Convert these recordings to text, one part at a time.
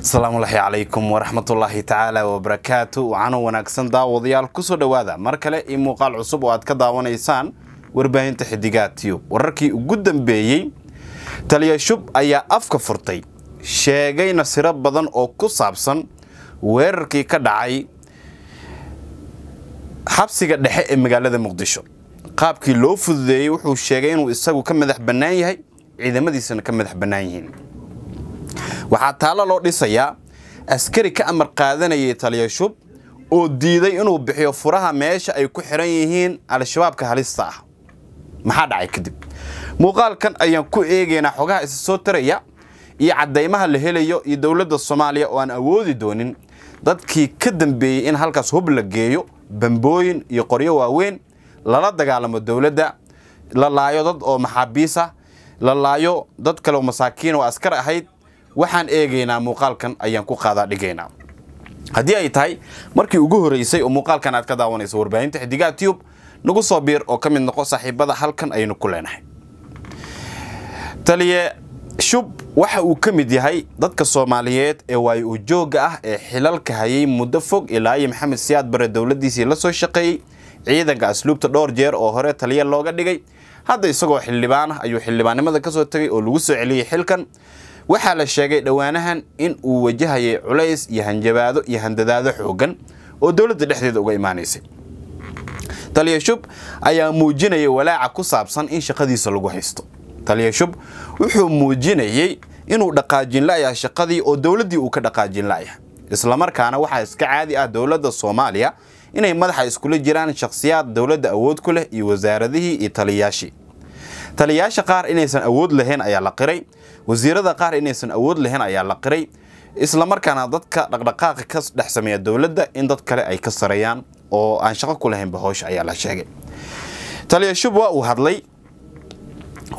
asalaamuulahi calaykum waraxmatullaahi tacaala wabarakaatu waxaana wanaagsan daawadayaal kusoo dhowaada mar kale io muuqaal cusub oo aad ka daawanaysaan warbaahinta xidigaa tiyub wararkii ugu dambeeyey taliya shub ayaa afka furtay sheegayna siro badan oo ku saabsan weerarkii ka dhacay xabsiga dhexe ee magaalada muqdisho qaabkii loo fududeeyey wuxuu sheegay inuu isagu ka madax bannaan yahay ciidamadiisana ka madax bannaan yihiin waxaa taallo loo dhisayaa askari ka amar qaadanayay taliyashub oo diiday inuu bixiyo furaha meesha ay ku xiran yihiin al-shabaabka halista ah maxaa dhacay kadib muuqaalkan ayaan ku eegaynaa xogaha isa soo taraya iyo caddaymaha la helayo iyo dowladda soomaaliya oo aan awoodi doonin dadkii ka dambeeyey in halkaas hub la geeyo bambooyin iyo qoryo waaweyn lala dagaalamo dowladda la laayo dad oo maxaabiis ah la laayo dad kale oo masaakiin oo askar ahayd waxaan eegaynaa muuqaalkan ayaan ku qaadaa dhigaynaa haddii ay tahay markii ugu horeysay oo muuqaalkan aad ka daawanayso warbaahinta xidigaa tiyub nagu soo biir oo ka mid noqo saaxiibada halkan aynu ku leenahay taliye shub waxa uu ka mid yahay dadka soomaaliyeed ee waayo uu joogga ah ee xilalka hayay muddo fog ilaa iyo maxamed siyaad bare dowladdiisii la soo shaqeeyey ciidanka asluubta dhowr jeer oo hore taliya looga dhigay hadda isagoo xildhibaan ah ayuu xildhibaannimada ka soo tegay oo lagu soo celiyey xilkan waxaa la sheegay dhowaanahan in uu wajahayay culays iyo hanjabaado iyo handadaado xooggan oo dowladda dhexdeeda uga imaanaysay talyashub ayaa muujinayay walaaca ku saabsan in shaqadiisa lagu haysto talyashub wuxuu muujinayey inuu dhaqaajin la'yaha ah shaqadii oo dowladdii uu ka dhaqaajin isla markaana waxaa iska caadi ah dowladda soomaaliya inay madaxa iskula jiraan shakhsiyaad dowladda awood ku leh iyo wasaaradihii iyo taliyayaashii taliyaasha qaar inaysan awood lahayn ayaa la qiray wasiirada qaar inaysan awood lahayn ayaa la qiray islamarkaana dadka dhaqdhaqaaqa ka dhex sameeya dowladda in dad kale ay ka sarayaan oo aan shaqo ku lahaynba hoosh ayaa la sheegay taliya shub waa uu hadlay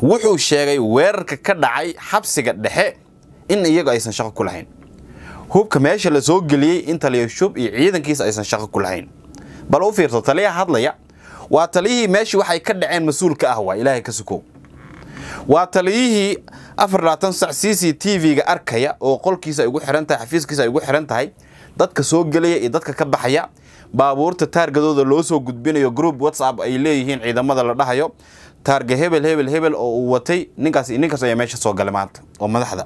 wuxuu sheegay weerarka ka dhacay xabsiga dhexe in iyagu aysan shaqo ku lahayn hubka meesha la soo geliyey in taliya shub iyo ciidankiisa aysan shaqo ku lahayn bal u fiirto taliyaha hadlaya waa taliyihii meeshii waxay ka dhaceen mas-uulka ah waa ilaahay ka sukow waa taliyihii sac c c t v-ga arkaya oo qolkiisa ay ugu xiran tahay xafiiskiisa ay ugu xiran tahay dadka soo gelaya iyo dadka ka baxaya baabuurta taargadooda loo soo gudbinayo group whatsapp ay leeyihiin ciidamada la dhahayo taarga hebel hebel hebel oo uu watay ninkaas ninkaas ayaa meesha soo galay maanta oo madaxda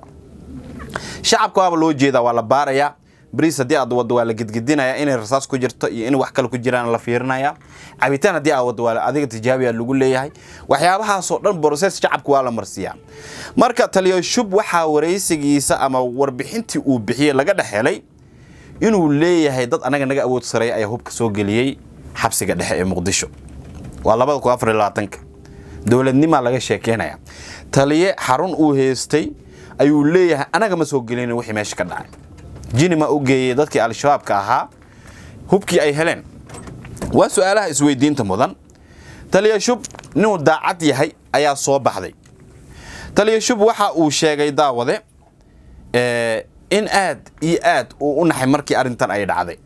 shacabka loo jeedaa waa la baarayaa bariis haddii aad waddo waa la gedgedinayaa inay rasaas ku jirto iyo in wax kale ku jiraan la fiirinayaa cabitaan haddii aad waddo waa adiga tijaabiyaa lagu leeyahay waxyaabahaasoo dhan broses shacabku waa la marsiiyaa marka taliyo waxaa waraysigiisa ama warbixintii uu bixiyey laga dhex helay inuu leeyahay dad anaga naga awood sareeya ayaa hubka soo geliyey xabsiga dhexe ee muqdisho waa labada kun afar iyo labaatanka dowladnimaa laga sheekeynaya taliye xarun uu heystay ayuu leeyahay anaga ma soo gelinin wixii meesha ka dhacay jinima u geeyey dadkii al-shabaabka ahaa hubkii ay heleen waa su'aalaha isweydiinta mudan taliyashub ninuu daacad yahay ayaa soo baxday taliyashub waxa uu sheegay daawade in aad iyo aad uu u naxay markii arrintan ay dhacday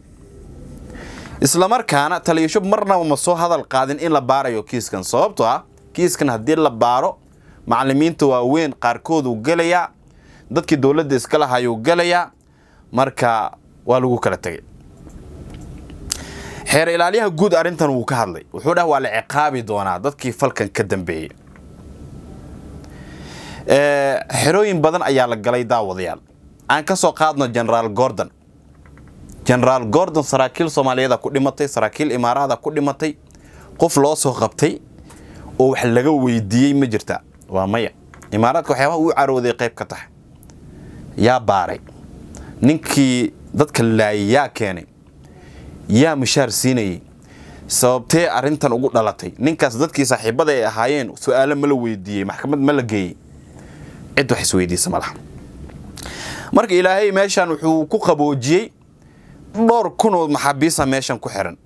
islamarkaana taliya shub marnaba ma soo hadal qaadin in la baarayo kiiskan sababtoo ah kiiskan haddii la baaro macallimiinta waaweyn qaarkooduu gelayaa dadkii dowladda iska lahayuu gelayaa marka waa lagu kala tegay xeer ilaaliyaha guud arrintan wuu ka hadlay wuxuu dhah waa la ciqaabi doonaa dadkii falkan ka dambeeyey xerooyin badan ayaa la galay daawadayaal aan ka soo qaadno genaraal gordon genaraal gordon saraakiil soomaaliyeeda ku dhimatay saraakiil imaaraada ku dhimatay qof loo soo qabtay oo wax laga weydiiyey ma jirta waa maya imaaraadka waxyaabaha uu carooday qayb ka tahay yaa baaray ninkii dadka laayay yaa keenay yaa mushaar siinayay sababtee arintan ugu dhalatay ninkaas dadkii saaxiibada ay ahaayeen su-aalo ma la weydiiyey maxkamad ma la geeyey cid wax isweydiisa ma laha marka ilaahay meeshan wuxuu ku qaboojiyey dhowr kunoo maxaabiisa meeshan ku xihan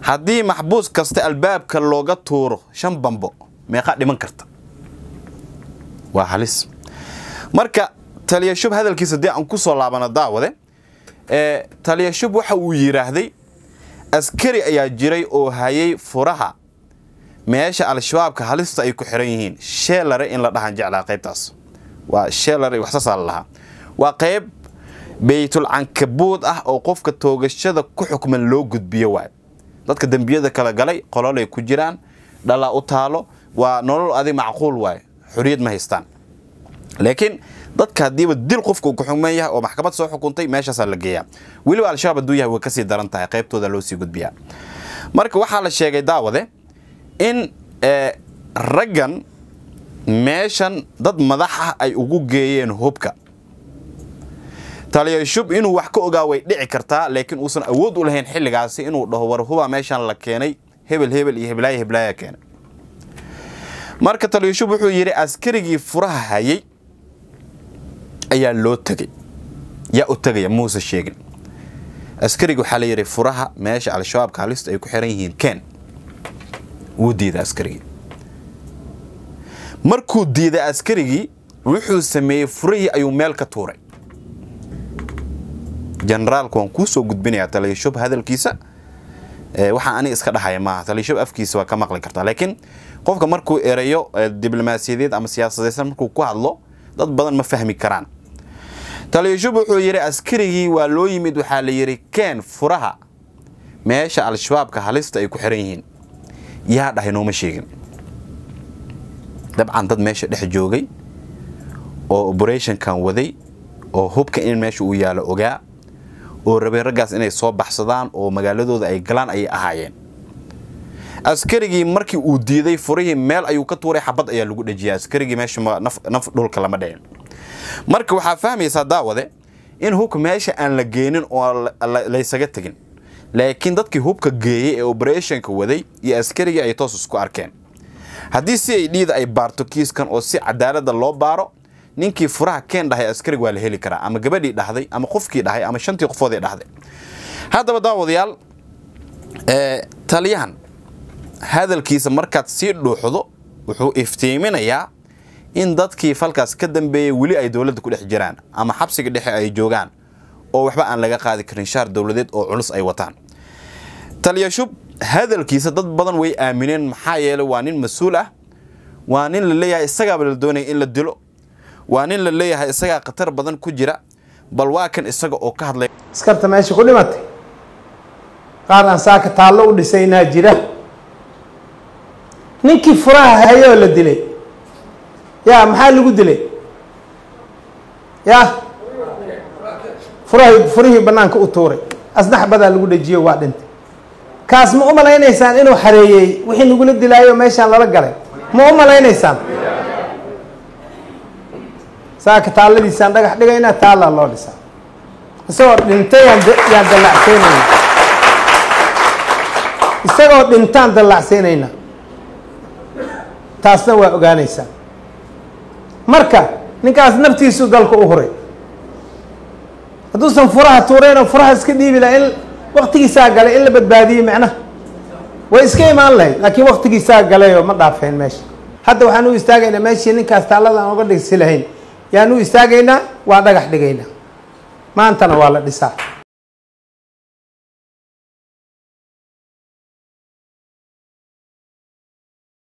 haddii maxbuus kasta albaabka looga tuuro shan bambo meeqaa dhiman karta waa halis marka taliya shub hadalkiisa dee aan kusoo laabana daawade taliya shub waxa uu yidhaahday askari ayaa jiray oo hayay furaha meesha al-shabaabka halista ay ku xiran yihiin sheelare in la dhahan jeclaa qaybtaas waa sheelare waxsaasaa la lahaa waa qayb beytul cankabuud ah oo qofka toogashada ku xukman loo gudbiyo waay dadka dembiyada kala galay qololay ku jiraan dhalaa u taalo waa nolol adig macquul waaye xuriyad ma haystaan laakiin dadka hadiiba dil qofkuu ku xugmeen yahay oo maxkamad soo xukuntay meeshaasaa la geeyaa weliba al-shabaab hadduu yahay way kasii daran tahay qaybtooda loo sii gudbiyaa marka waxaa la sheegay daawade in eh, raggan meeshan dad madax ah ay ugu geeyeen hubka taliya inuu wax ka ogaa way dhici kartaa laakiin uusan awood u lahayn xilligaasi inuu dhaho war huba meeshan la keenay hebel hebel iyo heblaayo heblaaya keenay marka taliya wuxuu yidhi askarigii furaha hayay ayaa loo tagay yaa u tagaya muuse sheegin askariga waxaa la yidhi furaha meesha al-shabaabka halista ay ku xiran yihiin ken wuu diida askarigii markuu diiday askarigii wuxuu sameeyey furihii ayuu meel ka tuuray jenaraalku waan kuu soo gudbinayaa taliyashub hadalkiisa waxaa aniga iska dhahaya maaha taliyashub afkiisa waa ka maqli kartaa laakiin qofka markuu erayo diblomaasiyadeed ama siyaasadeysan markuu ku hadlo dad badan ma fahmi karaan taliyo wuxuu yidhi askarigii waa loo yimid waxaa la yidhi keen furaha meesha al-shabaabka halista ay ku xiran yihiin yaa dhahay nooma sheegin dabcan dad meesha dhex joogay oo obereethonkan waday oo hubka in meesha uu yaalo ogaa oo rabay raggaas inay soo baxsadaan oo magaaladooda ay galaan ayay ahaayeen askarigii markii uu diiday furihii meel ayuu ka tuuray xabad ayaa lagu dhejiyay askarigii meesha naf dhulka lama dhicin marka waxaa fahmaysaa daawade in hubka meesha aan la geenin oo laysaga tegin laakiin dadkii hubka geeyey ee oberethonka waday iyo askarigii ay toos isku arkeen haddii si ay dhiida ay baarto kiiskan oo si cadaaladda loo baaro ninkii furaha keen dhahay askarig waa la heli karaa ama gabadhii dhahday ama qofkii dhahay ama shantii qofood ee dhahday haddaba daawadayaal taliyahan hadalkiisa markaad sii dhuuxdo wuxuu iftiiminayaa in dadkii falkaas ka dambeeyey weli ay dowladda ku dhex jiraan ama xabsiga dhexe ay joogaan oo waxba aan laga qaadi karin shaar dowladeed oo culus ay wataan talyashub hadalkiisa dad badan way aamineen maxaa yeele waa nin mas-uul ah waa nin la leeyahay isagaaba la doonaya in la dilo waa nin la leeyahay isagaa khatar badan ku jira bal waa kan isaga oo ka hadlay askarta meesha ku dhimatay qaar aan saaka taallo u dhisay dhisaynaa jira ninkii furaha hayoo la dilay yaa maxaa lagu dilay ya furahii furihii banaanka u tuuray asnax badaa lagu dhajiyo waa dhintay kaas ma u malaynaysaan inuu xareeyey wixii lagula dilaayo meeshaan lala galay ma u malaynaysaan saaka taalladiisaan dhagax dhigaynaa taallaa loo dhisaa isagoo dhintay yaan dallacsaynayna isagoo dhintaan dallacsaynayna taasna waa ogaanaysaa marka ninkaas naftiisu dalka u huray hadduusan furaha tuurayn oo furaha iska dhiibi laha in waktigiisaa galay in la badbaadiyey macnaha way iska imaan lahayd laakiin waktigiisaa galayoo ma dhaafeen meesha hadda waxaan u istaagaynaa meeshii ninkaas taallada aan uga dhigsi lahayn yaan u istaagaynaa waa dhagax dhigaynaa maantana waa la dhisaa